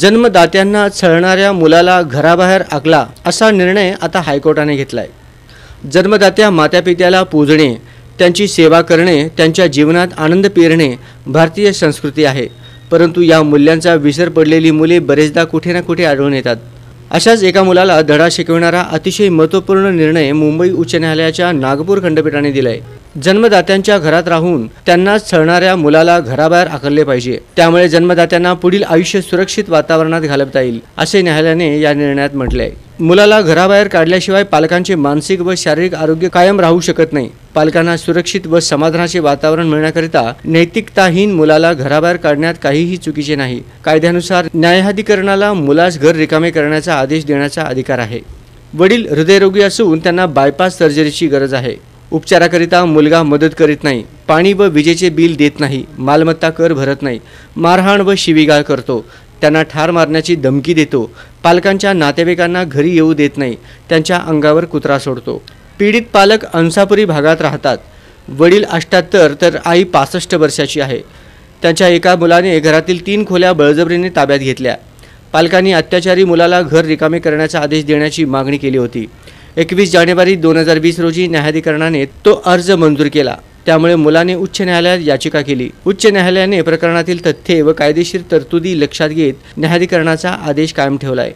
जन्मदात्यांना छळणाऱ्या मुलाला घराबाहेर आकला असा निर्णय आता हायकोर्टाने घेतला आहे जन्मदात्या मात्यापित्याला पूजणे त्यांची सेवा करणे त्यांच्या जीवनात आनंद पेरणे भारतीय संस्कृती आहे परंतु या मूल्यांचा विसर पडलेली मुले बरेचदा कुठे ना कुठे आढळून येतात अशाच एका मुलाला धडा शिकवणारा अतिशय महत्त्वपूर्ण निर्णय मुंबई उच्च न्यायालयाच्या नागपूर खंडपीठाने दिला आहे जन्मदात्यांच्या घरात राहून त्यांना छळणाऱ्या मुलाला घराबाहेर आकारले पाहिजे त्यामुळे जन्मदात्यांना पुढील आयुष्य सुरक्षित वातावरणात घालवता येईल असे न्यायालयाने या निर्णयात म्हटले आहे मुलाला घराबाहेर काढल्याशिवाय पालकांचे मानसिक व शारीरिक आरोग्य कायम राहू शकत नाही पालकांना सुरक्षित व समाधानाचे वातावरण मिळण्याकरिता नैतिकताहीन मुलाला घराबाहेर काढण्यात काहीही चुकीचे नाही कायद्यानुसार न्यायाधिकरणाला मुलास घर रिकामे करण्याचा आदेश देण्याचा अधिकार आहे वडील हृदयरोगी असून त्यांना बायपास सर्जरीची गरज आहे उपचाराकरिता मुलगा मदत करीत नाही पाणी व विजेचे बिल देत नाही मालमत्ता कर भरत नाही मारहाण व शिवीगाळ करतो त्यांना ठार मारण्याची धमकी देतो पालकांच्या नातेवाईकांना घरी येऊ देत नाही त्यांच्या अंगावर कुत्रा सोडतो पीडित पालक अंसापुरी भागात राहतात वडील अष्ट्याहत्तर तर आई पासष्ट वर्षाची आहे त्यांच्या एका मुलाने घरातील तीन खोल्या बळजबरीने ताब्यात घेतल्या पालकांनी अत्याचारी मुलाला घर रिकामे करण्याचा आदेश देण्याची मागणी केली होती एकवीस जानेवारी दोन हजार वीस रोजी न्यायाधिकरणाने तो अर्ज मंजूर केला त्यामुळे मुलाने उच्च न्यायालयात याचिका केली उच्च न्यायालयाने प्रकरणातील तथ्ये व कायदेशीर तरतुदी लक्षात घेत न्यायाधिकरणाचा आदेश कायम ठेवलाय